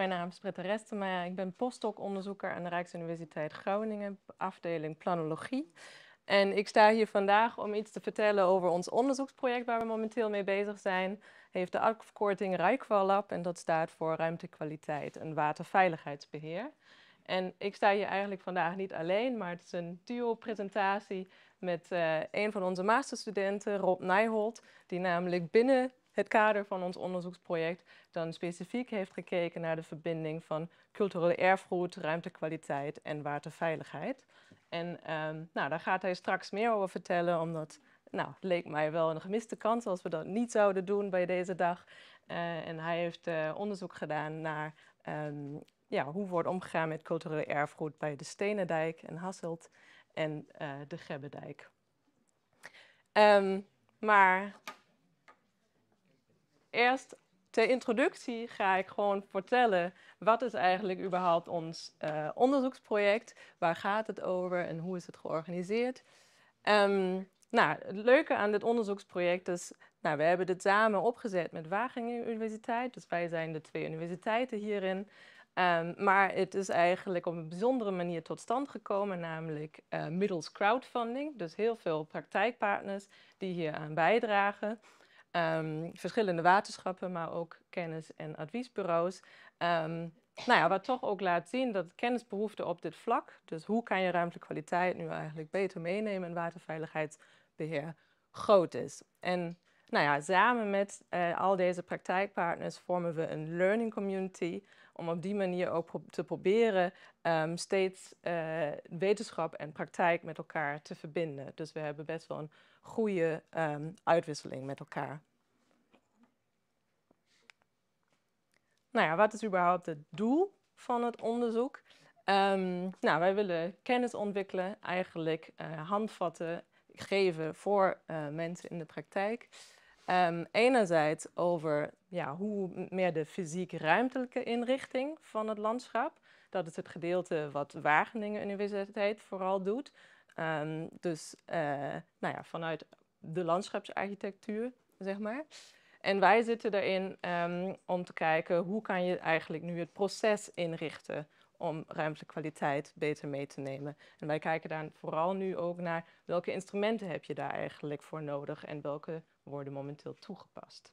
Mijn naam is Britta Restema. Ik ben postdoc-onderzoeker aan de Rijksuniversiteit Groningen, afdeling Planologie. En ik sta hier vandaag om iets te vertellen over ons onderzoeksproject waar we momenteel mee bezig zijn. Heeft de afkorting Rijkwallab en dat staat voor ruimtekwaliteit en waterveiligheidsbeheer. En ik sta hier eigenlijk vandaag niet alleen, maar het is een duo-presentatie met eh, een van onze masterstudenten, Rob Nijholt, die namelijk binnen het kader van ons onderzoeksproject dan specifiek heeft gekeken naar de verbinding van culturele erfgoed, ruimtekwaliteit en waterveiligheid. En ehm, nou, daar gaat hij straks meer over vertellen, omdat nou, het leek mij wel een gemiste kans als we dat niet zouden doen bij deze dag. Eh, en hij heeft eh, onderzoek gedaan naar ehm, ja, hoe wordt omgegaan met cultureel erfgoed bij de Stenendijk en Hasselt en eh, de Gebbedijk. Ehm, maar eerst ter introductie ga ik gewoon vertellen wat is eigenlijk überhaupt ons uh, onderzoeksproject, waar gaat het over en hoe is het georganiseerd. Um, nou, het leuke aan dit onderzoeksproject is, nou, we hebben dit samen opgezet met Wageningen Universiteit, dus wij zijn de twee universiteiten hierin. Ehm, maar het is eigenlijk op een bijzondere manier tot stand gekomen, namelijk eh, middels crowdfunding. Dus heel veel praktijkpartners die hier aan bijdragen. Ehm, verschillende waterschappen, maar ook kennis- en adviesbureaus. Ehm, nou ja, wat toch ook laat zien dat kennisbehoeften op dit vlak, dus hoe kan je ruimtelijke kwaliteit nu eigenlijk beter meenemen in waterveiligheidsbeheer, groot is. En nou ja, samen met eh, al deze praktijkpartners vormen we een learning community om op die manier ook te proberen ehm, steeds eh, wetenschap en praktijk met elkaar te verbinden. Dus we hebben best wel een goede ehm, uitwisseling met elkaar. Nou ja, wat is überhaupt het doel van het onderzoek? Ehm, nou, wij willen kennis ontwikkelen, eigenlijk uh, handvatten geven voor eh, mensen in de praktijk. Ehm, enerzijds over ja, hoe meer de fysiek-ruimtelijke inrichting van het landschap. Dat is het gedeelte wat Wageningen Universiteit vooral doet. Ehm, dus eh, nou ja, vanuit de landschapsarchitectuur, zeg maar. En wij zitten erin ehm, om te kijken hoe kan je eigenlijk nu het proces inrichten om ruimtelijke kwaliteit beter mee te nemen. En wij kijken daar vooral nu ook naar welke instrumenten heb je daar eigenlijk voor nodig en welke worden momenteel toegepast.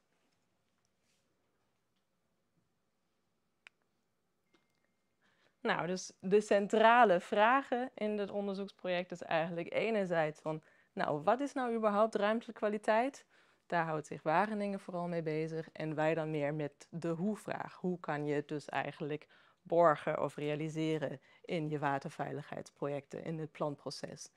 Nou, dus de centrale vragen in dit onderzoeksproject is eigenlijk enerzijds van, nou, wat is nou überhaupt ruimtelijke kwaliteit? Daar houdt zich Wageningen vooral mee bezig en wij dan meer met de hoe-vraag. Hoe kan je het dus eigenlijk borgen of realiseren in je waterveiligheidsprojecten, in het planproces?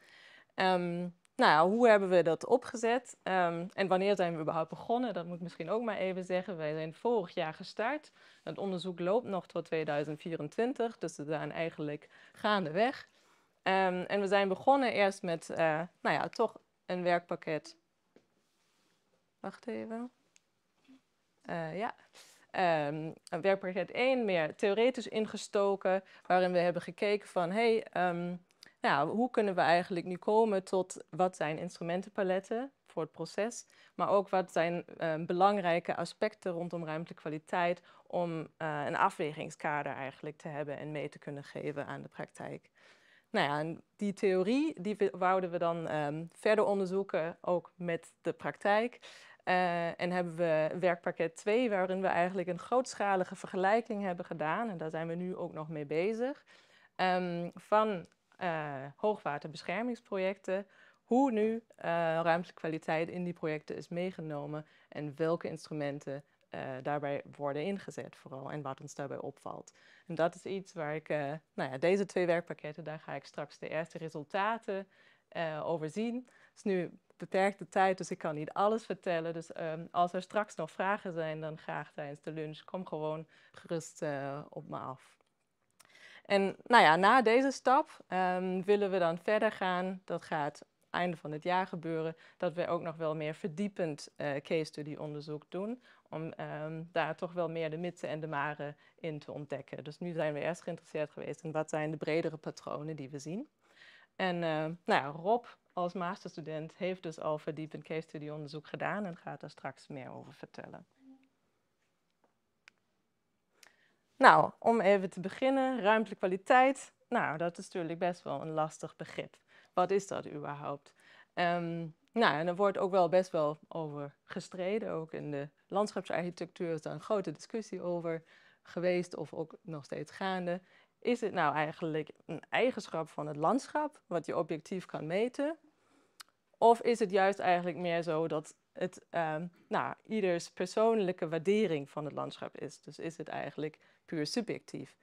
Ehm, nou, hoe hebben we dat opgezet ehm, en wanneer zijn we überhaupt begonnen? Dat moet ik misschien ook maar even zeggen. Wij zijn vorig jaar gestart. Het onderzoek loopt nog tot 2024, dus we zijn eigenlijk gaandeweg. Um, en we zijn begonnen eerst met, eh, nou ja, toch een werkpakket. Wacht even. Eh, ja. Um, werkpakket 1 meer theoretisch ingestoken, waarin we hebben gekeken van, hey, nou, hoe kunnen we eigenlijk nu komen tot wat zijn instrumentenpaletten voor het proces, maar ook wat zijn eh, belangrijke aspecten rondom ruimtelijke kwaliteit om eh, een afwegingskader eigenlijk te hebben en mee te kunnen geven aan de praktijk. Nou ja, die theorie die wouden we dan ehm, verder onderzoeken, ook met de praktijk. Uh, en hebben we werkpakket 2, waarin we eigenlijk een grootschalige vergelijking hebben gedaan. En daar zijn we nu ook nog mee bezig. Ehm, van eh, hoogwaterbeschermingsprojecten, hoe nu eh, ruimtelijke kwaliteit in die projecten is meegenomen en welke instrumenten eh, daarbij worden ingezet vooral en wat ons daarbij opvalt. En dat is iets waar ik, nou ja, deze twee werkpakketten, daar ga ik straks de eerste resultaten uh, over zien. Het is nu beperkte tijd, dus ik kan niet alles vertellen. Dus ehm, als er straks nog vragen zijn, dan graag tijdens de lunch. Kom gewoon gerust op me af. En nou ja, na deze stap ehm, willen we dan verder gaan. Dat gaat einde van het jaar gebeuren. Dat we ook nog wel meer verdiepend eh, case study onderzoek doen. Om ehm, daar toch wel meer de mitsen en de maren in te ontdekken. Dus nu zijn we eerst geïnteresseerd geweest in wat zijn de bredere patronen die we zien. En eh, nou ja, Rob als masterstudent heeft dus al verdiepend case study onderzoek gedaan en gaat daar straks meer over vertellen. Nou, om even te beginnen, ruimtelijke kwaliteit. Nou, dat is natuurlijk best wel een lastig begrip. Wat is dat überhaupt? Um, nou, en er wordt ook wel best wel over gestreden. Ook in de landschapsarchitectuur is daar een grote discussie over geweest of ook nog steeds gaande. Is het nou eigenlijk een eigenschap van het landschap wat je objectief kan meten? Of is het juist eigenlijk meer zo dat het ehm, nou, ieders persoonlijke waardering van het landschap is? Dus is het eigenlijk puur subjectief.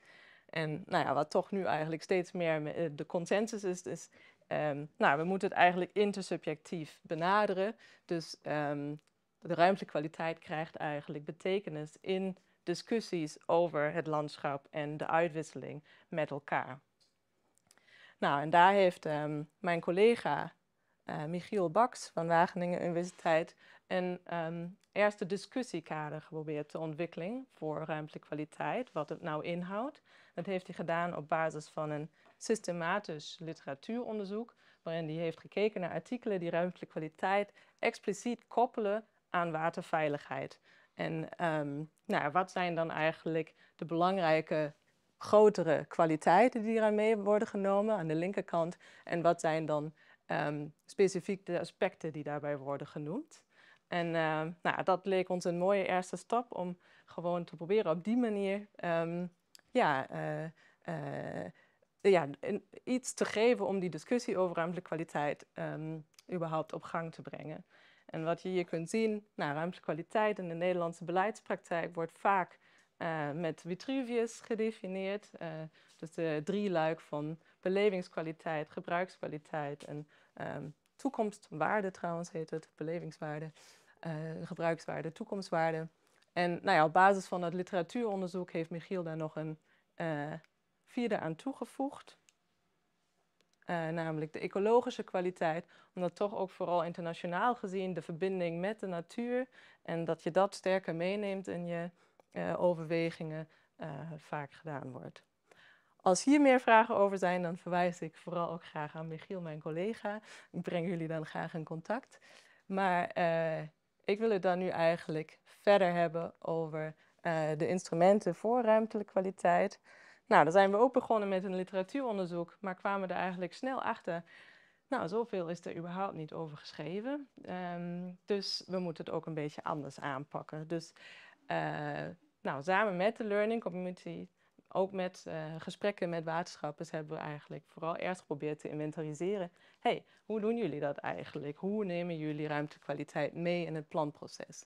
En nou ja, wat toch nu eigenlijk steeds meer eh, de consensus is, is ehm, nou, we moeten het eigenlijk intersubjectief benaderen. Dus ehm, de ruimtelijke kwaliteit krijgt eigenlijk betekenis in discussies over het landschap en de uitwisseling met elkaar. Nou, en daar heeft ehm, mijn collega eh, Michiel Baks van Wageningen Universiteit een ehm, eerste discussiekader geprobeerd te ontwikkelen voor ruimtelijke kwaliteit, wat het nou inhoudt. Dat heeft hij gedaan op basis van een systematisch literatuuronderzoek, waarin hij heeft gekeken naar artikelen die ruimtelijke kwaliteit expliciet koppelen aan waterveiligheid. En ehm, nou, wat zijn dan eigenlijk de belangrijke grotere kwaliteiten die eraan mee worden genomen aan de linkerkant en wat zijn dan Ehm, specifiek de aspecten die daarbij worden genoemd. En ehm, nou, dat leek ons een mooie eerste stap om gewoon te proberen op die manier ehm, ja, eh, eh, ja, iets te geven om die discussie over ruimtelijke kwaliteit überhaupt op gang te brengen. En wat je hier kunt zien, nou, ruimtelijke kwaliteit in de Nederlandse beleidspraktijk wordt vaak eh, met Vitruvius gedefinieerd. dus de luik van belevingskwaliteit, gebruikskwaliteit en ehm, toekomstwaarde trouwens heet het, belevingswaarde, eh, gebruikswaarde, toekomstwaarde. En nou ja, op basis van dat literatuuronderzoek heeft Michiel daar nog een eh, vierde aan toegevoegd. Eh, namelijk de ecologische kwaliteit, omdat toch ook vooral internationaal gezien de verbinding met de natuur en dat je dat sterker meeneemt in je overwegingen vaak gedaan wordt. Als hier meer vragen over zijn, dan verwijs ik vooral ook graag aan Michiel, mijn collega. Ik breng jullie dan graag in contact. Maar eh, ik wil het dan nu eigenlijk verder hebben over eh, de instrumenten voor ruimtelijke kwaliteit. Nou, dan zijn we ook begonnen met een literatuuronderzoek, maar kwamen er eigenlijk snel achter. Nou, zoveel is er überhaupt niet over geschreven. Ehm, dus we moeten het ook een beetje anders aanpakken. Dus eh, nou, samen met de Learning Community ook met eh, gesprekken met waterschappers hebben we eigenlijk vooral eerst geprobeerd te inventariseren. hey, hoe doen jullie dat eigenlijk? Hoe nemen jullie ruimtekwaliteit mee in het planproces?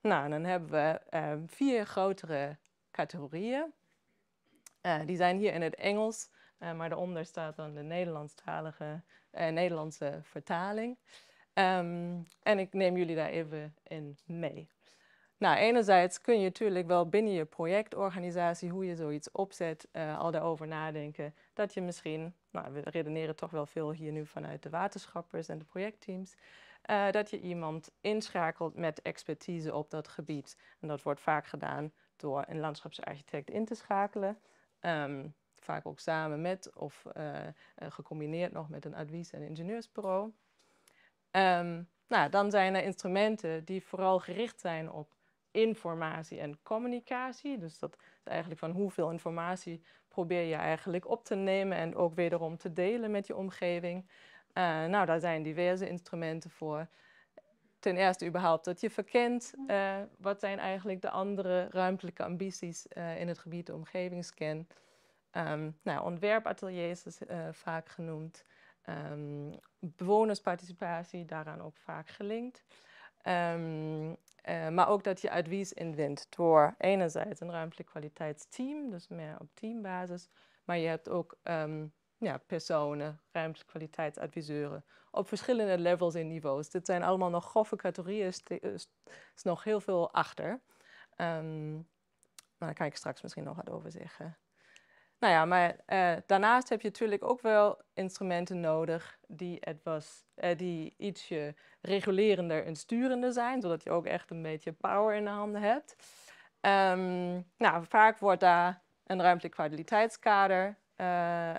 Nou, dan hebben we ehm, vier grotere categorieën. Eh, die zijn hier in het Engels, eh, maar daaronder staat dan de Nederlandstalige, Nederlandse vertaling. Ehm, en ik neem jullie daar even in mee. Nou, enerzijds kun je natuurlijk wel binnen je projectorganisatie, hoe je zoiets opzet, eh, al daarover nadenken. Dat je misschien, nou, we redeneren toch wel veel hier nu vanuit de waterschappers en de projectteams, eh, dat je iemand inschakelt met expertise op dat gebied. En dat wordt vaak gedaan door een landschapsarchitect in te schakelen. Ehm, vaak ook samen met of eh, gecombineerd nog met een advies- en ingenieursbureau. Ehm, nou, dan zijn er instrumenten die vooral gericht zijn op informatie en communicatie. Dus dat is eigenlijk van hoeveel informatie probeer je eigenlijk op te nemen en ook wederom te delen met je omgeving. Eh, nou, daar zijn diverse instrumenten voor. Ten eerste überhaupt dat je verkent eh, wat zijn eigenlijk de andere ruimtelijke ambities eh, in het gebied de omgevingscan. Um, ehm, nou, ontwerpateliers is vaak genoemd. Ehm, bewonersparticipatie, daaraan ook vaak gelinkt. Ehm, eh, maar ook dat je advies inwint door enerzijds een ruimtelijk kwaliteitsteam, dus meer op teambasis, maar je hebt ook ehm, ja, personen, ruimtelijk kwaliteitsadviseuren op verschillende levels en niveaus. Dit zijn allemaal nog grove categorieën, is, is nog heel veel achter. Ehm, maar daar kan ik straks misschien nog wat over zeggen. Nou ja, maar eh, daarnaast heb je natuurlijk ook wel instrumenten nodig die, het was, eh, die ietsje regulerender en sturender zijn, zodat je ook echt een beetje power in de handen hebt. Ehm, nou, vaak wordt daar een ruimtelijk kwaliteitskader eh,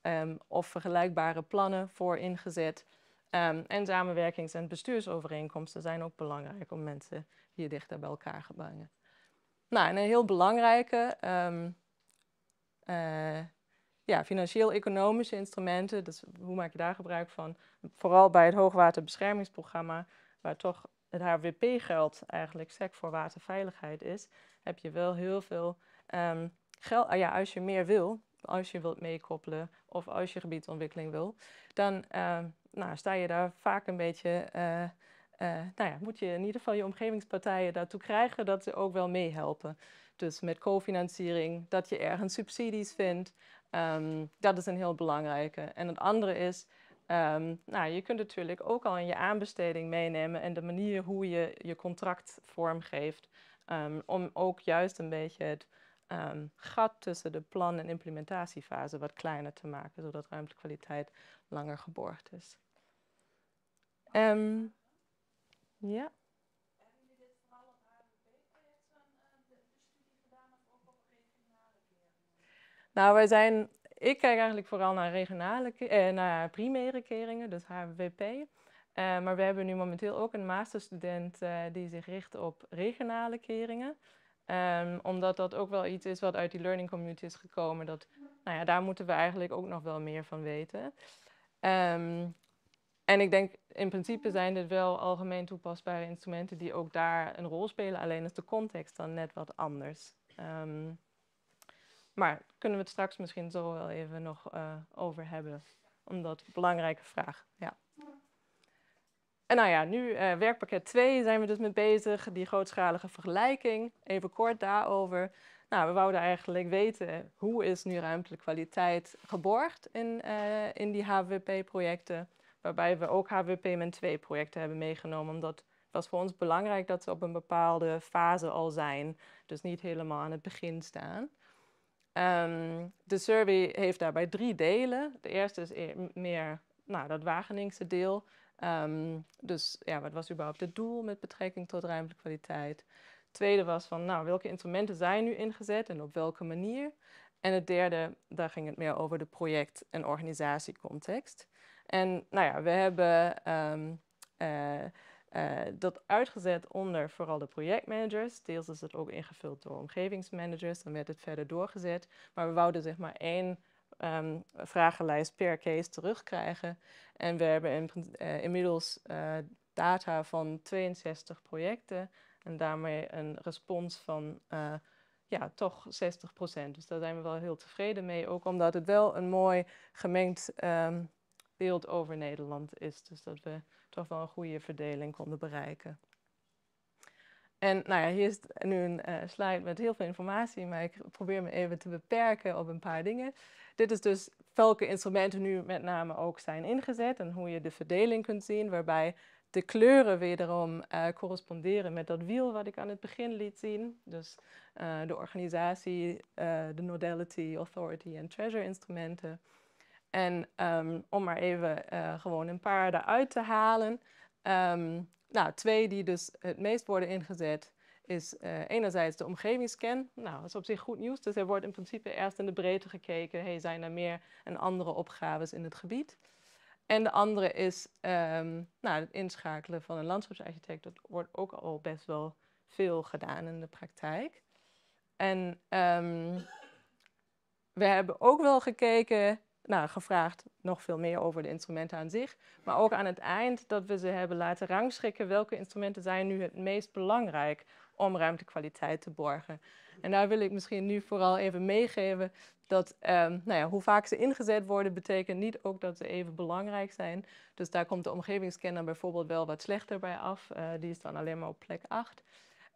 ehm, of vergelijkbare plannen voor ingezet. Ehm, en samenwerkings- en bestuursovereenkomsten zijn ook belangrijk om mensen hier dichter bij elkaar te brengen. Nou, en een heel belangrijke, eh, ja, financieel-economische instrumenten, dus hoe maak je daar gebruik van? Vooral bij het hoogwaterbeschermingsprogramma, waar toch het HWP-geld eigenlijk SEC voor waterveiligheid is, heb je wel heel veel ehm, geld. Ah ja, als je meer wil, als je wilt meekoppelen of als je gebiedsontwikkeling wil, dan ehm, nou, sta je daar vaak een beetje. Eh, eh, nou ja, moet je in ieder geval je omgevingspartijen daartoe krijgen dat ze ook wel meehelpen. Dus met cofinanciering, dat je ergens subsidies vindt. Ehm, dat is een heel belangrijke. En het andere is, ehm, nou, je kunt natuurlijk ook al in je aanbesteding meenemen en de manier hoe je je contract vormgeeft. Ehm, om ook juist een beetje het gat tussen de plan- en implementatiefase wat kleiner te maken, zodat ruimtekwaliteit langer geborgd is. ja. Nou, wij zijn, ik kijk eigenlijk vooral naar regionale, eh, naar primaire keringen, dus HWP. Eh, maar we hebben nu momenteel ook een masterstudent eh, die zich richt op regionale keringen. Ehm, omdat dat ook wel iets is wat uit die learning community is gekomen. Dat, nou ja, daar moeten we eigenlijk ook nog wel meer van weten. Ehm, en ik denk, in principe zijn dit wel algemeen toepasbare instrumenten die ook daar een rol spelen. Alleen is de context dan net wat anders. Ehm, maar kunnen we het straks misschien zo wel even nog eh, over hebben. Omdat, belangrijke vraag, ja. En nou ja, nu eh, werkpakket 2 zijn we dus mee bezig, die grootschalige vergelijking. Even kort daarover. Nou, we wouden eigenlijk weten hoe is nu ruimtelijke kwaliteit geborgd in, eh, in die HWP-projecten. Waarbij we ook HWP men 2 projecten hebben meegenomen, omdat het was voor ons belangrijk dat ze op een bepaalde fase al zijn. Dus niet helemaal aan het begin staan. Ehm, de survey heeft daarbij drie delen. De eerste is meer nou, dat Wageningse deel. Ehm, dus ja, wat was überhaupt het doel met betrekking tot ruimtelijke kwaliteit? tweede was van, nou, welke instrumenten zijn nu ingezet en op welke manier? En het derde, daar ging het meer over de project- en organisatiecontext. En nou ja, we hebben ehm, eh, uh, dat uitgezet onder vooral de projectmanagers. Deels is het ook ingevuld door omgevingsmanagers. Dan werd het verder doorgezet. Maar we wouden zeg maar één ehm, vragenlijst per case terugkrijgen. En we hebben in, eh, inmiddels eh, data van 62 projecten. En daarmee een respons van ja, toch 60 Dus daar zijn we wel heel tevreden mee. Ook omdat het wel een mooi gemengd ehm, beeld over Nederland is. Dus dat we toch wel een goede verdeling konden bereiken. En nou ja, hier is nu een eh, slide met heel veel informatie, maar ik probeer me even te beperken op een paar dingen. Dit is dus welke instrumenten nu met name ook zijn ingezet en hoe je de verdeling kunt zien, waarbij de kleuren wederom uh, corresponderen met dat wiel wat ik aan het begin liet zien. Dus eh, de organisatie, de nodality, authority en treasure instrumenten. En ehm, om maar even eh, gewoon een paar eruit te halen. Ehm, nou, twee die dus het meest worden ingezet is eh, enerzijds de omgevingsscan. Nou, dat is op zich goed nieuws. Dus er wordt in principe eerst in de breedte gekeken. Hey, zijn er meer en andere opgaves in het gebied? En de andere is ehm, nou, het inschakelen van een landschapsarchitect. Dat wordt ook al best wel veel gedaan in de praktijk. En we hebben ook wel gekeken nou, gevraagd nog veel meer over de instrumenten aan zich. Maar ook aan het eind dat we ze hebben laten rangschikken welke instrumenten zijn nu het meest belangrijk om ruimtekwaliteit te borgen. En daar wil ik misschien nu vooral even meegeven dat ehm, nou ja, hoe vaak ze ingezet worden betekent niet ook dat ze even belangrijk zijn. Dus daar komt de omgevingskenner bijvoorbeeld wel wat slechter bij af. Eh, die is dan alleen maar op plek 8.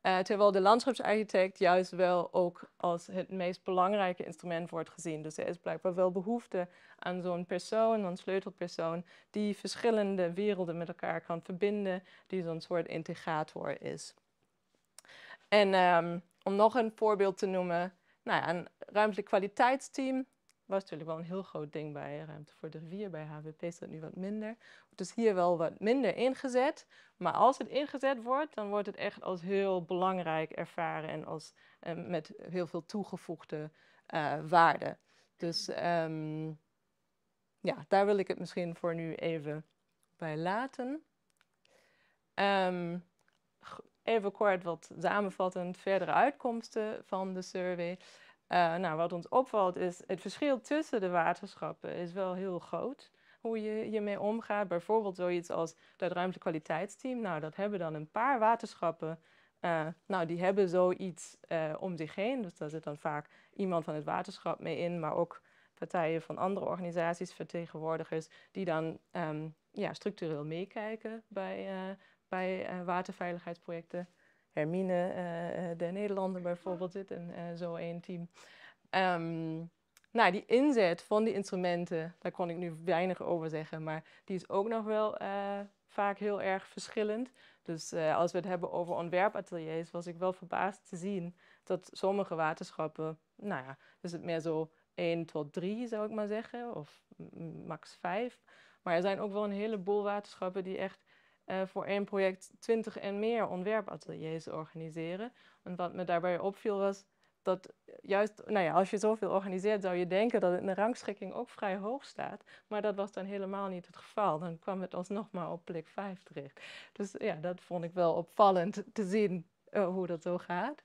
Eh, terwijl de landschapsarchitect juist wel ook als het meest belangrijke instrument wordt gezien. Dus er is blijkbaar wel behoefte aan zo'n persoon, een sleutelpersoon, die verschillende werelden met elkaar kan verbinden, die zo'n soort integrator is. En ehm, om nog een voorbeeld te noemen, nou ja, een ruimtelijk kwaliteitsteam was natuurlijk wel een heel groot ding bij eh, Ruimte voor de Rivier. Bij HWP staat dat nu wat minder. Het is hier wel wat minder ingezet. Maar als het ingezet wordt, dan wordt het echt als heel belangrijk ervaren en als, eh, met heel veel toegevoegde eh, waarde. Dus ehm, ja, daar wil ik het misschien voor nu even bij laten. Ehm, even kort wat samenvattend verdere uitkomsten van de survey. Eh, nou, wat ons opvalt is het verschil tussen de waterschappen is wel heel groot. Hoe je hiermee omgaat. Bijvoorbeeld zoiets als dat kwaliteitsteam. Nou, dat hebben dan een paar waterschappen. Eh, nou, die hebben zoiets uh, om zich heen. Dus daar zit dan vaak iemand van het waterschap mee in, maar ook partijen van andere organisaties, vertegenwoordigers, die dan ehm, ja, structureel meekijken bij, bij waterveiligheidsprojecten. Hermine eh, eh, de Nederlander bijvoorbeeld zit en eh, zo één team. Ehm, nou, die inzet van die instrumenten, daar kon ik nu weinig over zeggen, maar die is ook nog wel vaak heel erg verschillend. Dus als we het hebben over ontwerpateliers, was ik wel verbaasd te zien dat sommige waterschappen, nou ja, is het meer zo 1 tot 3 zou ik maar zeggen, of max 5. Maar er zijn ook wel een heleboel waterschappen die echt eh, voor één project 20 en meer ontwerpateliers organiseren. En wat me daarbij opviel was dat juist, nou ja, als je zoveel organiseert zou je denken dat het in de rangschikking ook vrij hoog staat. Maar dat was dan helemaal niet het geval. Dan kwam het alsnog maar op plek 5 terecht. Dus ja, dat vond ik wel opvallend te zien eh, hoe dat zo gaat.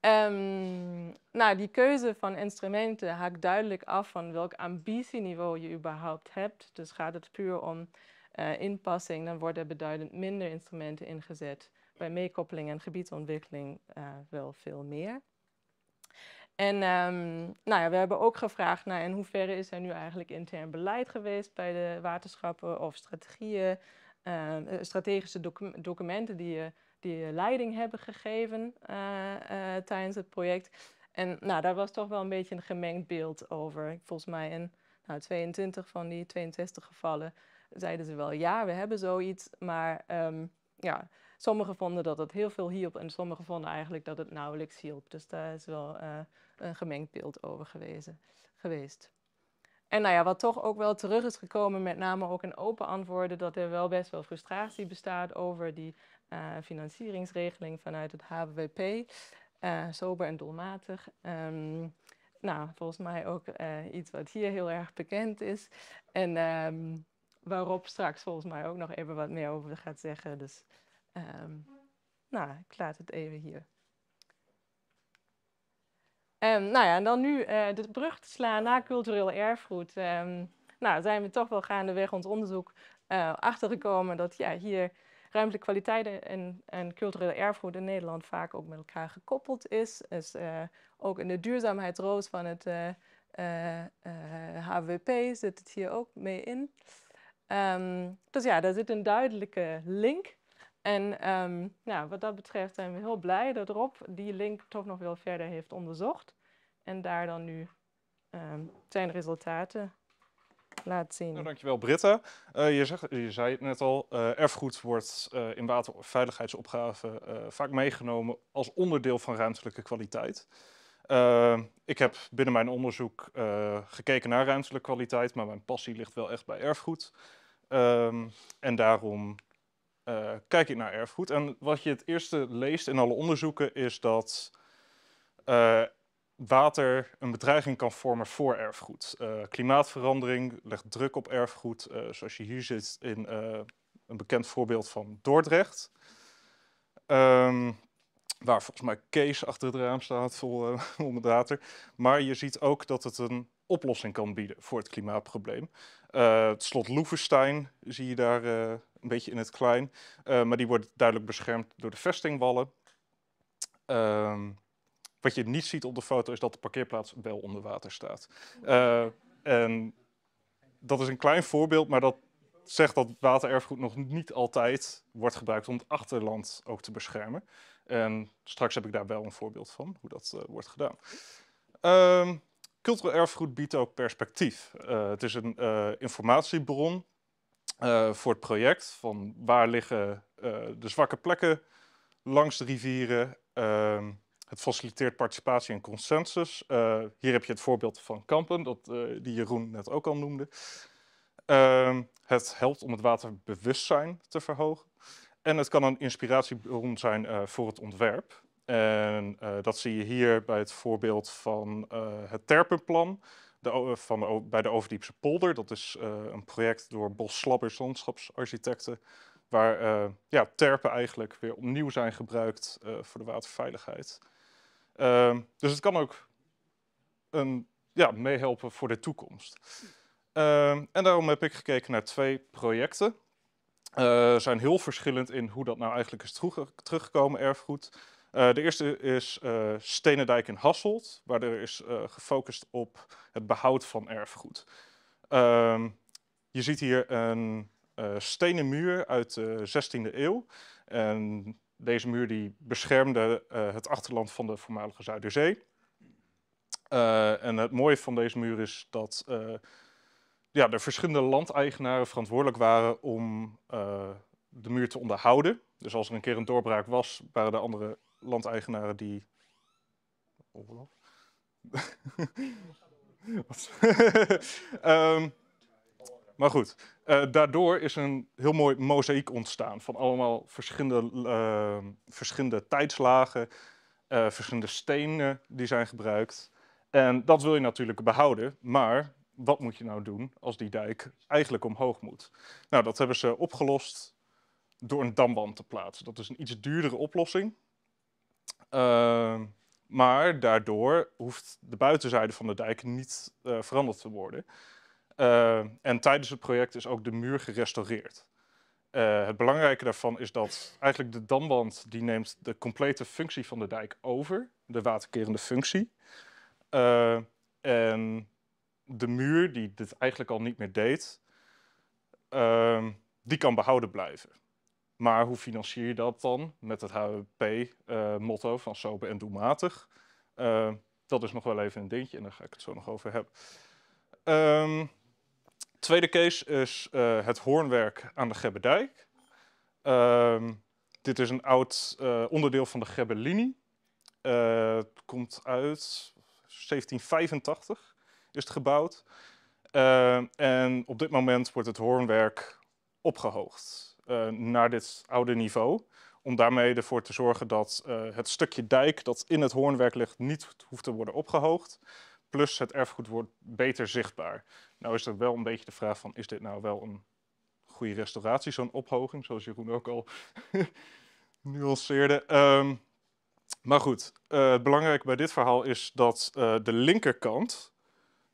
Ehm, nou, die keuze van instrumenten haakt duidelijk af van welk ambitieniveau je überhaupt hebt. Dus gaat het puur om eh, inpassing, dan worden beduidend minder instrumenten ingezet. Bij meekoppeling en gebiedsontwikkeling eh, wel veel meer. En ehm, nou ja, we hebben ook gevraagd naar in hoeverre is er nu eigenlijk intern beleid geweest bij de waterschappen of strategieën, ehm, eh, strategische documenten die, je, die leiding hebben gegeven tijdens het project. En nou, daar was toch wel een beetje een gemengd beeld over. Volgens mij in nou, 22 van die 62 gevallen zeiden ze wel ja, we hebben zoiets. Maar ehm, ja, sommigen vonden dat het heel veel hielp en sommigen vonden eigenlijk dat het nauwelijks hielp. Dus daar is wel eh, een gemengd beeld over gewezen, geweest. En nou ja, wat toch ook wel terug is gekomen, met name ook in open antwoorden, dat er wel best wel frustratie bestaat over die eh, financieringsregeling vanuit het HBWP. Uh, eh, sober en doelmatig. Ehm, nou, volgens mij ook iets wat hier heel erg bekend is. En ehm, waarop straks volgens mij ook nog even wat meer over gaat zeggen. Dus ehm, nou, ik laat het even hier. Um, nou ja, en dan nu eh, de brug te slaan naar cultureel erfgoed. Um, nou, zijn we toch wel gaandeweg ons onderzoek eh, achtergekomen dat ja, hier ruimtelijke kwaliteiten en, en cultureel erfgoed in Nederland vaak ook met elkaar gekoppeld is. Dus eh, ook in de duurzaamheidsroos van het HWP zit het hier ook mee in. Ehm, dus ja, daar zit een duidelijke link. En ehm, nou, wat dat betreft zijn we heel blij dat Rob die link toch nog wel verder heeft onderzocht. En daar dan nu ehm, zijn resultaten laat zien. Nou, dankjewel Britta. Eh, je, je, zei het net al, eh, erfgoed wordt eh, in waterveiligheidsopgaven vaak meegenomen als onderdeel van ruimtelijke kwaliteit. Ehm, ik heb binnen mijn onderzoek eh, gekeken naar ruimtelijke kwaliteit, maar mijn passie ligt wel echt bij erfgoed. Ehm, en daarom eh, kijk ik naar erfgoed. En wat je het eerste leest in alle onderzoeken is dat eh, water een bedreiging kan vormen voor erfgoed. klimaatverandering legt druk op erfgoed, zoals je hier ziet in een bekend voorbeeld van Dordrecht. Ehm, Waar volgens mij Kees achter het raam staat, vol, uh, eh, water. Maar je ziet ook dat het een oplossing kan bieden voor het klimaatprobleem. Eh, het slot Loevestein zie je daar eh, een beetje in het klein. maar die wordt duidelijk beschermd door de vestingwallen. Ehm, wat je niet ziet op de foto is dat de parkeerplaats wel onder water staat. en dat is een klein voorbeeld, maar dat zegt dat watererfgoed nog niet altijd wordt gebruikt om het achterland ook te beschermen. En straks heb ik daar wel een voorbeeld van, hoe dat eh, wordt gedaan. Um, cultureel erfgoed biedt ook perspectief. Eh, het is een eh, informatiebron voor het project van waar liggen de zwakke plekken langs de rivieren. Uh, het faciliteert participatie en consensus. hier heb je het voorbeeld van Kampen, dat, die Jeroen net ook al noemde. Ehm, het helpt om het waterbewustzijn te verhogen. En het kan een inspiratiebron zijn eh, voor het ontwerp. En eh, dat zie je hier bij het voorbeeld van eh, het Terpenplan de, van de, bij de Overdiepse Polder. Dat is een project door Bos Slabbers landschapsarchitecten. Waar ja, terpen eigenlijk weer opnieuw zijn gebruikt voor de waterveiligheid. Ehm, dus het kan ook een, ja, meehelpen voor de toekomst. Ehm, en daarom heb ik gekeken naar twee projecten. Eh, zijn heel verschillend in hoe dat nou eigenlijk is teruggekomen erfgoed. Eh, de eerste is uh, eh, Stenendijk in Hasselt, waar er is gefocust op het behoud van erfgoed. Ehm, je ziet hier een stenen muur uit de 16e eeuw. En deze muur die beschermde het achterland van de voormalige Zuiderzee. en het mooie van deze muur is dat ja, de verschillende landeigenaren verantwoordelijk waren om eh, de muur te onderhouden. Dus als er een keer een doorbraak was, waren de andere landeigenaren die. Oorlog? Ehm, maar goed, eh, daardoor is een heel mooi mozaïek ontstaan van allemaal verschillende, ehm, verschillende tijdslagen, eh, verschillende stenen die zijn gebruikt. En dat wil je natuurlijk behouden, maar wat moet je nou doen als die dijk eigenlijk omhoog moet? Nou, dat hebben ze opgelost door een damwand te plaatsen. Dat is een iets duurdere oplossing. Ehm, maar daardoor hoeft de buitenzijde van de dijk niet eh, veranderd te worden. Ehm, en tijdens het project is ook de muur gerestaureerd. Eh, het belangrijke daarvan is dat eigenlijk de damwand die neemt de complete functie van de dijk over, de waterkerende functie. Ehm, en de muur, die dit eigenlijk al niet meer deed, ehm, die kan behouden blijven. Maar hoe financier je dat dan met het HWP-motto eh, van sober en doelmatig? Ehm, dat is nog wel even een dingetje en daar ga ik het zo nog over hebben. Ehm, tweede case is eh, het hoornwerk aan de Gebbedijk. Um, dit is een oud eh, onderdeel van de Gebbelinie. Uh, het komt uit 1785 is het gebouwd. Eh, en op dit moment wordt het hoornwerk opgehoogd eh, naar dit oude niveau. Om daarmee ervoor te zorgen dat eh, het stukje dijk dat in het hoornwerk ligt niet hoeft te worden opgehoogd. Plus het erfgoed wordt beter zichtbaar. Nou is er wel een beetje de vraag van is dit nou wel een goede restauratie, zo'n ophoging, zoals Jeroen ook al nuanceerde. Um, maar goed, het belangrijk bij dit verhaal is dat de linkerkant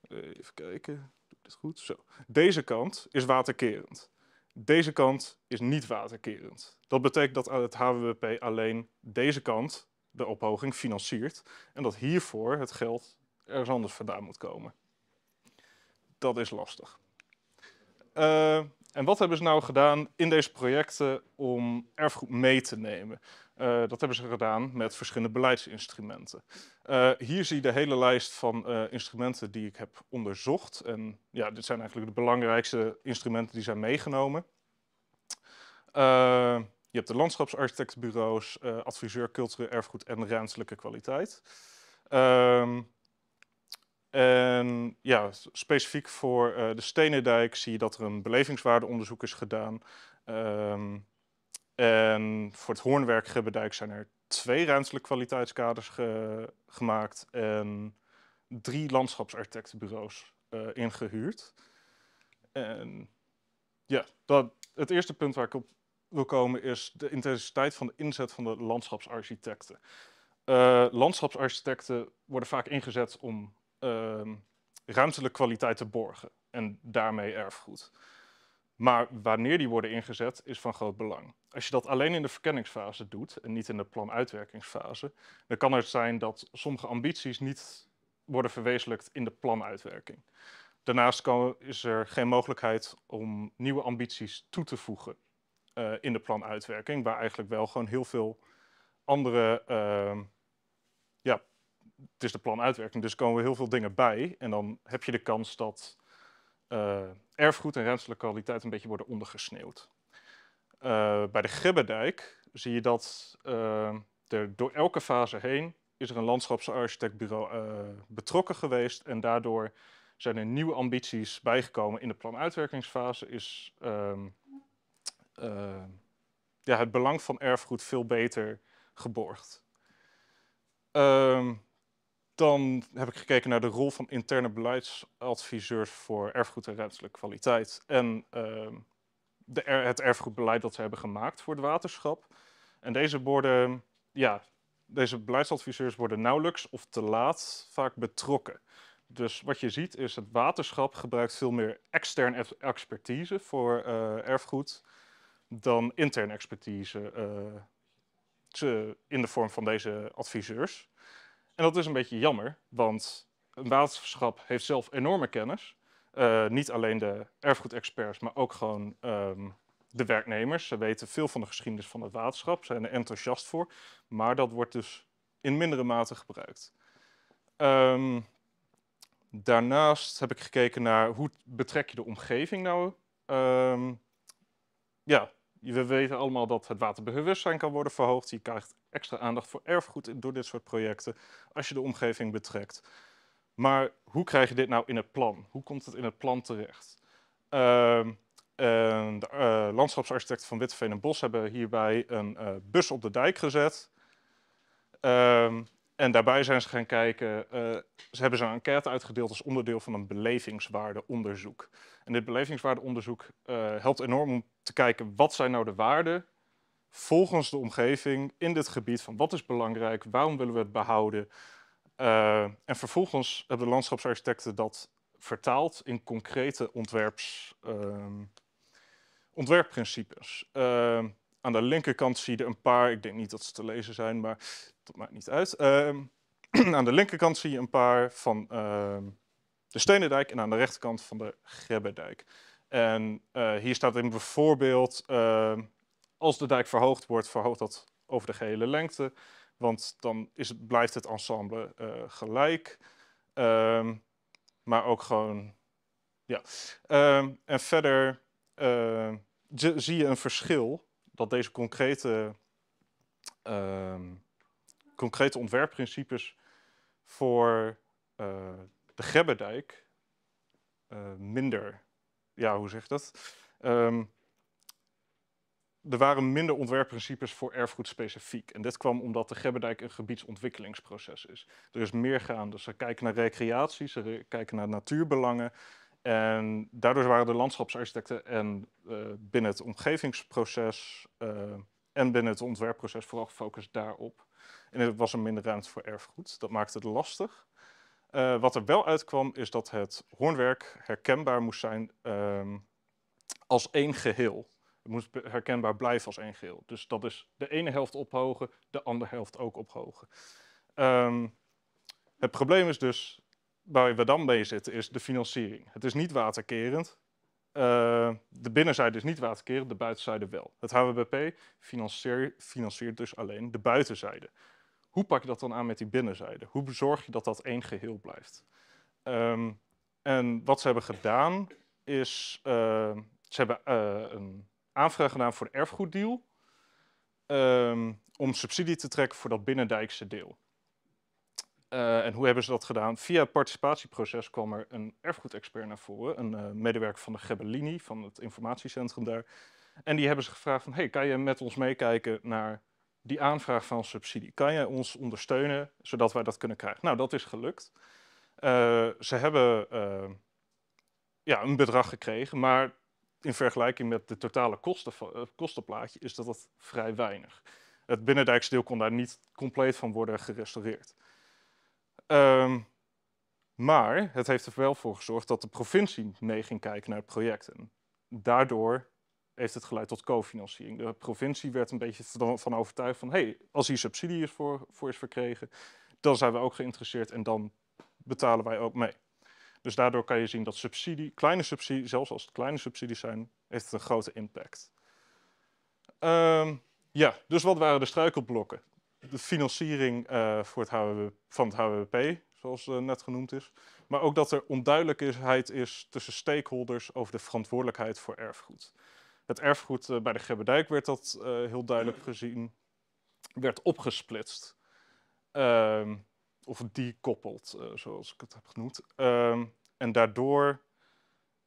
eh, even kijken, doe ik dit goed? Zo. Deze kant is waterkerend. Deze kant is niet waterkerend. Dat betekent dat het HWP alleen deze kant, de ophoging, financiert. En dat hiervoor het geld ergens anders vandaan moet komen. Dat is lastig. Eh, en wat hebben ze nou gedaan in deze projecten om erfgoed mee te nemen? Eh, dat hebben ze gedaan met verschillende beleidsinstrumenten. Eh, hier zie je de hele lijst van eh, instrumenten die ik heb onderzocht. En ja, dit zijn eigenlijk de belangrijkste instrumenten die zijn meegenomen. je hebt de landschapsarchitectenbureaus, adviseur cultureel erfgoed en ruimtelijke kwaliteit. Ehm, en ja, specifiek voor de Stenendijk zie je dat er een belevingswaardeonderzoek is gedaan. Ehm, en ehm, voor het Gribbendijk zijn er twee ruimtelijke kwaliteitskaders gemaakt en ehm, drie landschapsarchitectenbureaus eh, ingehuurd. En ehm, ja, dat, het eerste punt waar ik op wil komen is de intensiteit van de inzet van de landschapsarchitecten. Eh, landschapsarchitecten worden vaak ingezet om ruimtelijke kwaliteit te borgen en daarmee erfgoed. Maar wanneer die worden ingezet is van groot belang. Als je dat alleen in de verkenningsfase doet en niet in de planuitwerkingsfase, dan kan het zijn dat sommige ambities niet worden verwezenlijkt in de planuitwerking. Daarnaast kan, is er geen mogelijkheid om nieuwe ambities toe te voegen eh, in de planuitwerking, waar eigenlijk wel gewoon heel veel andere, ehm, ja, het is de planuitwerking, dus komen we heel veel dingen bij en dan heb je de kans dat eh, erfgoed en ruimtelijke kwaliteit een beetje worden ondergesneeuwd. Eh, bij de Gebbedijk zie je dat eh, er door elke fase heen is er een landschapsarchitectbureau uh, betrokken geweest en daardoor zijn er nieuwe ambities bijgekomen. In de planuitwerkingsfase is ehm, ja, het belang van erfgoed veel beter geborgd. Ehm, dan heb ik gekeken naar de rol van interne beleidsadviseurs voor erfgoed en ruimtelijke kwaliteit. En ehm, de het erfgoedbeleid dat ze hebben gemaakt voor het waterschap. En deze worden, ja, deze beleidsadviseurs worden nauwelijks of te laat vaak betrokken. Dus wat je ziet is, het waterschap gebruikt veel meer externe expertise voor eh, erfgoed dan interne expertise eh, te, in de vorm van deze adviseurs. En dat is een beetje jammer, want een waterschap heeft zelf enorme kennis. Eh, niet alleen de erfgoedexperts, maar ook gewoon ehm, de werknemers. Ze weten veel van de geschiedenis van het waterschap, zijn er enthousiast voor. Maar dat wordt dus in mindere mate gebruikt. Ehm, daarnaast heb ik gekeken naar hoe betrek je de omgeving nou um, ja, we weten allemaal dat het waterbewustzijn kan worden verhoogd. Je krijgt extra aandacht voor erfgoed door dit soort projecten als je de omgeving betrekt. Maar hoe krijg je dit nou in het plan? Hoe komt het in het plan terecht? Ehm, de eh, landschapsarchitecten van Witteveen en Bos hebben hierbij een eh, bus op de dijk gezet. Ehm, en daarbij zijn ze gaan kijken, eh, ze hebben zo'n enquête uitgedeeld als onderdeel van een belevingswaardeonderzoek. En dit belevingswaardeonderzoek eh, helpt enorm om te kijken wat zijn nou de waarden volgens de omgeving in dit gebied, van wat is belangrijk, waarom willen we het behouden. Eh, en vervolgens hebben de landschapsarchitecten dat vertaald in concrete ontwerps, ehm, ontwerpprincipes ehm, aan de linkerkant zie je een paar, ik denk niet dat ze te lezen zijn, maar dat maakt niet uit. Ehm, aan de linkerkant zie je een paar van ehm, de Stenendijk en aan de rechterkant van de Grebberdijk. En eh, hier staat in bijvoorbeeld, ehm, als de dijk verhoogd wordt, verhoogt dat over de gehele lengte. Want dan is het, blijft het ensemble eh, gelijk. maar ook gewoon, ja. en verder zie je een verschil dat deze concrete concrete ontwerpprincipes voor eh, de Geberdijk eh, minder, ja, hoe zeg ik dat? Ehm, er waren minder ontwerpprincipes voor erfgoed specifiek. En dit kwam omdat de Geberdijk een gebiedsontwikkelingsproces is. Er is meer gaande. Ze kijken naar recreatie, ze kijken naar natuurbelangen. En daardoor waren de landschapsarchitecten en eh, binnen het omgevingsproces en binnen het ontwerpproces vooral gefocust daarop. En er was er minder ruimte voor erfgoed. Dat maakte het lastig. Eh, wat er wel uitkwam is dat het hoornwerk herkenbaar moest zijn ehm, als één geheel. Het moest herkenbaar blijven als één geheel. Dus dat is de ene helft ophogen, de andere helft ook ophogen. Ehm, het probleem is dus, waar we dan mee zitten, is de financiering. Het is niet waterkerend. Eh, de binnenzijde is niet waterkerend, de buitenzijde wel. Het HWBP financiert dus alleen de buitenzijde hoe pak je dat dan aan met die binnenzijde? Hoe zorg je dat dat één geheel blijft? Ehm, en wat ze hebben gedaan is, ehm, ze hebben eh, een aanvraag gedaan voor de erfgoeddeal ehm, om subsidie te trekken voor dat binnendijkse deel. Eh, en hoe hebben ze dat gedaan? Via het participatieproces kwam er een erfgoedexpert naar voren, een eh, medewerker van de Gebellini, van het informatiecentrum daar. En die hebben ze gevraagd van, hey, kan je met ons meekijken naar die aanvraag van subsidie. Kan jij ons ondersteunen zodat wij dat kunnen krijgen? Nou, dat is gelukt. Eh, ze hebben eh, ja, een bedrag gekregen, maar in vergelijking met de totale kosten, eh, kostenplaatje is dat, dat vrij weinig. Het binnendijksdeel kon daar niet compleet van worden gerestaureerd. Ehm, maar het heeft er wel voor gezorgd dat de provincie mee ging kijken naar het project. En daardoor heeft het geleid tot cofinanciering. De provincie werd een beetje van overtuigd van, hé, hey, als hier subsidie is voor, is verkregen, dan zijn we ook geïnteresseerd en dan betalen wij ook mee. Dus daardoor kan je zien dat subsidie, kleine subsidie, zelfs als het kleine subsidies zijn, heeft een grote impact. Um, ja, dus wat waren de struikelblokken? De financiering eh, voor het van het HWP, zoals eh, net genoemd is. Maar ook dat er onduidelijkheid is tussen stakeholders over de verantwoordelijkheid voor erfgoed. Het erfgoed eh, bij de Gebbedijk werd dat eh, heel duidelijk gezien, werd opgesplitst. Ehm, of diekoppeld, eh, zoals ik het heb genoemd. Ehm, en daardoor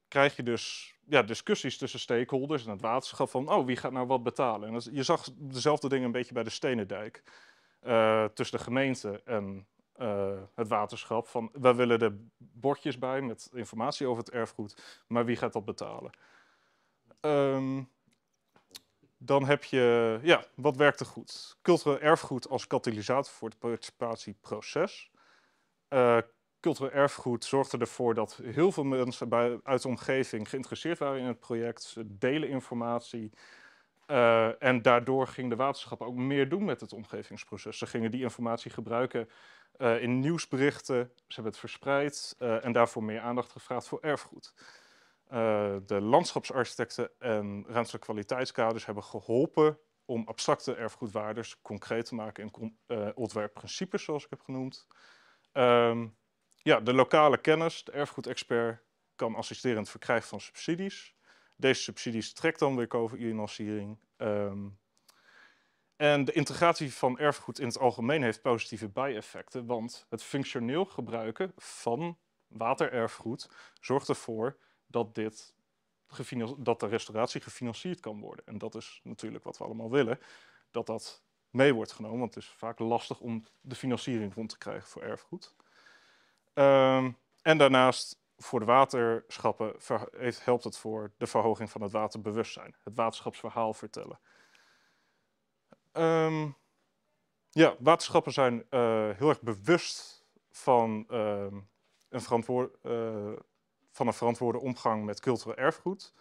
krijg je dus ja, discussies tussen stakeholders en het waterschap van, oh, wie gaat nou wat betalen? En je zag dezelfde dingen een beetje bij de Stenendijk. tussen de gemeente en het waterschap van, wij willen er bordjes bij met informatie over het erfgoed, maar wie gaat dat betalen? Ehm, dan heb je, ja, wat werkte goed? Cultureel erfgoed als katalysator voor het participatieproces. Uh, cultureel erfgoed zorgde ervoor dat heel veel mensen bij, uit de omgeving geïnteresseerd waren in het project. Ze delen informatie. Eh, en daardoor ging de waterschap ook meer doen met het omgevingsproces. Ze gingen die informatie gebruiken eh, in nieuwsberichten. Ze hebben het verspreid en daarvoor meer aandacht gevraagd voor erfgoed. Eh, de landschapsarchitecten en ruimtelijke kwaliteitskaders hebben geholpen om abstracte erfgoedwaardes concreet te maken in uh, ontwerpprincipes, zoals ik heb genoemd. Ehm, ja, de lokale kennis, de erfgoedexpert, kan assisteren in het verkrijgen van subsidies. Deze subsidies trekt dan weer co-financiering. Ehm, en de integratie van erfgoed in het algemeen heeft positieve bijeffecten, want het functioneel gebruiken van watererfgoed zorgt ervoor dat, dit dat de restauratie gefinancierd kan worden. En dat is natuurlijk wat we allemaal willen, dat dat mee wordt genomen, want het is vaak lastig om de financiering rond te krijgen voor erfgoed. Ehm, en daarnaast voor de waterschappen heeft, helpt het voor de verhoging van het waterbewustzijn, het waterschapsverhaal vertellen. Ehm, ja, waterschappen zijn eh, heel erg bewust van ehm, een verantwoord, eh, van een verantwoorde omgang met cultureel erfgoed.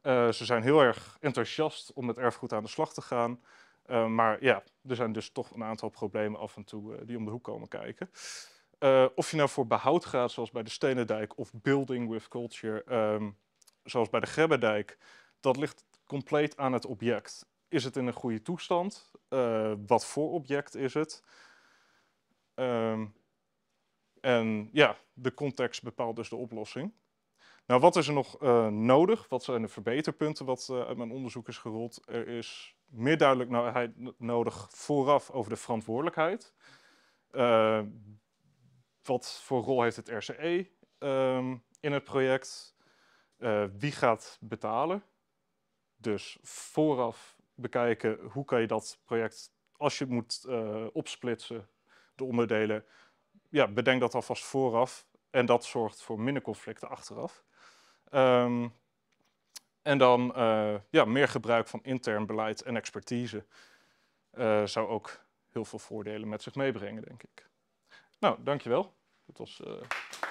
Eh, ze zijn heel erg enthousiast om met erfgoed aan de slag te gaan. Eh, maar ja, er zijn dus toch een aantal problemen af en toe eh, die om de hoek komen kijken. of je nou voor behoud gaat, zoals bij de Stenendijk, of building with culture, ehm, zoals bij de Grebbendijk, dat ligt compleet aan het object. Is het in een goede toestand? wat voor object is het? Ehm, en ja, de context bepaalt dus de oplossing. Nou, wat is er nog eh, nodig? Wat zijn de verbeterpunten wat eh, uit mijn onderzoek is gerold? Er is meer duidelijkheid nodig vooraf over de verantwoordelijkheid. Eh, wat voor rol heeft het RCE ehm, in het project? wie gaat betalen? Dus vooraf bekijken hoe kan je dat project, als je het moet opsplitsen, de onderdelen, ja, bedenk dat alvast vooraf en dat zorgt voor minder conflicten achteraf. Ehm, en dan eh, ja, meer gebruik van intern beleid en expertise eh, zou ook heel veel voordelen met zich meebrengen, denk ik. Nou, dankjewel. Dat was... Eh,